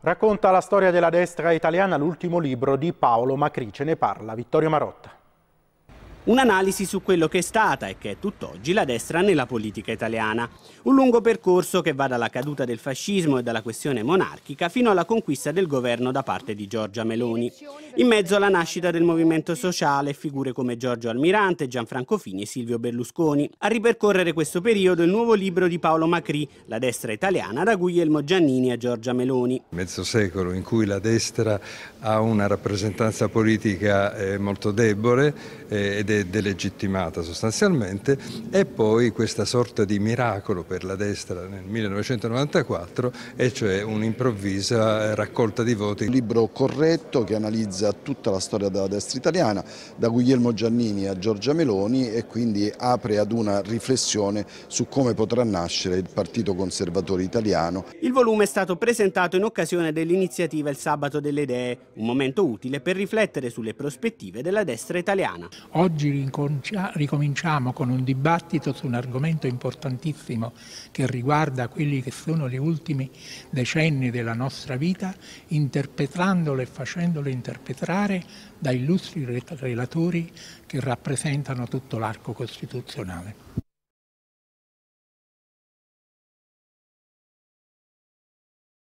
Racconta la storia della destra italiana l'ultimo libro di Paolo Macrice, ne parla Vittorio Marotta. Un'analisi su quello che è stata e che è tutt'oggi la destra nella politica italiana. Un lungo percorso che va dalla caduta del fascismo e dalla questione monarchica fino alla conquista del governo da parte di Giorgia Meloni in mezzo alla nascita del movimento sociale figure come Giorgio Almirante, Gianfranco Fini e Silvio Berlusconi. A ripercorrere questo periodo il nuovo libro di Paolo Macri, La destra italiana, da Guglielmo Giannini a Giorgia Meloni. Mezzo secolo in cui la destra ha una rappresentanza politica eh, molto debole eh, ed è delegittimata sostanzialmente e poi questa sorta di miracolo per la destra nel 1994 e cioè un'improvvisa raccolta di voti. Un libro corretto che analizza a tutta la storia della destra italiana, da Guglielmo Giannini a Giorgia Meloni e quindi apre ad una riflessione su come potrà nascere il Partito Conservatore Italiano. Il volume è stato presentato in occasione dell'iniziativa Il Sabato delle Idee, un momento utile per riflettere sulle prospettive della destra italiana. Oggi ricominciamo con un dibattito su un argomento importantissimo che riguarda quelli che sono gli ultimi decenni della nostra vita, interpretandolo e facendolo interpretare perpetrare da illustri relatori che rappresentano tutto l'arco costituzionale.